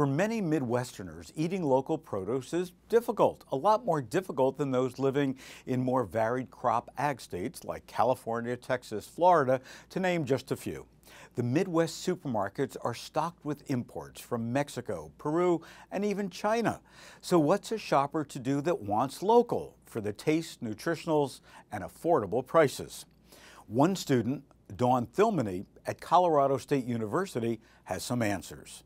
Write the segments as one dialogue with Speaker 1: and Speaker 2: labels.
Speaker 1: For many Midwesterners, eating local produce is difficult, a lot more difficult than those living in more varied crop ag states like California, Texas, Florida, to name just a few. The Midwest supermarkets are stocked with imports from Mexico, Peru, and even China. So what's a shopper to do that wants local for the taste, nutritionals, and affordable prices? One student, Dawn Thilmany at Colorado State University, has some answers.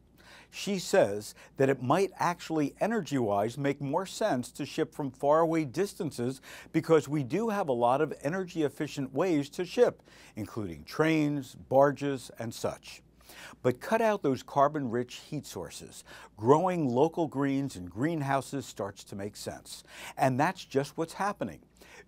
Speaker 1: She says that it might actually, energy wise, make more sense to ship from faraway distances because we do have a lot of energy efficient ways to ship, including trains, barges, and such. But cut out those carbon rich heat sources. Growing local greens in greenhouses starts to make sense. And that's just what's happening.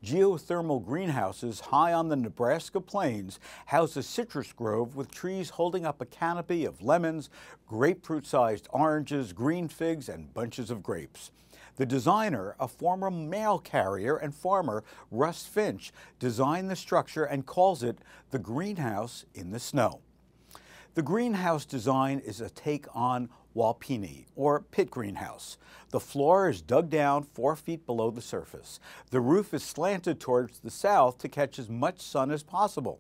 Speaker 1: Geothermal greenhouses high on the Nebraska plains house a citrus grove with trees holding up a canopy of lemons, grapefruit sized oranges, green figs, and bunches of grapes. The designer, a former mail carrier and farmer, Russ Finch, designed the structure and calls it the greenhouse in the snow. The greenhouse design is a take on Walpini, or pit greenhouse. The floor is dug down four feet below the surface. The roof is slanted towards the south to catch as much sun as possible.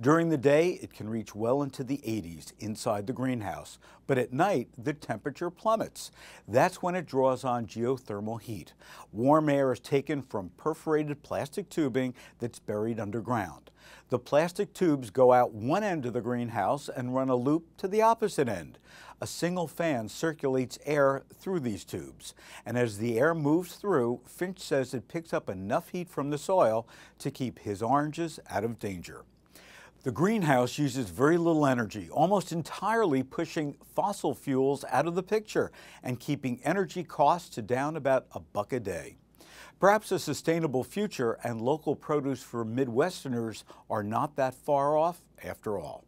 Speaker 1: During the day, it can reach well into the 80s inside the greenhouse, but at night, the temperature plummets. That's when it draws on geothermal heat. Warm air is taken from perforated plastic tubing that's buried underground. The plastic tubes go out one end of the greenhouse and run a loop to the opposite end. A single fan circulates air through these tubes, and as the air moves through, Finch says it picks up enough heat from the soil to keep his oranges out of danger. The greenhouse uses very little energy, almost entirely pushing fossil fuels out of the picture and keeping energy costs to down about a buck a day. Perhaps a sustainable future and local produce for Midwesterners are not that far off after all.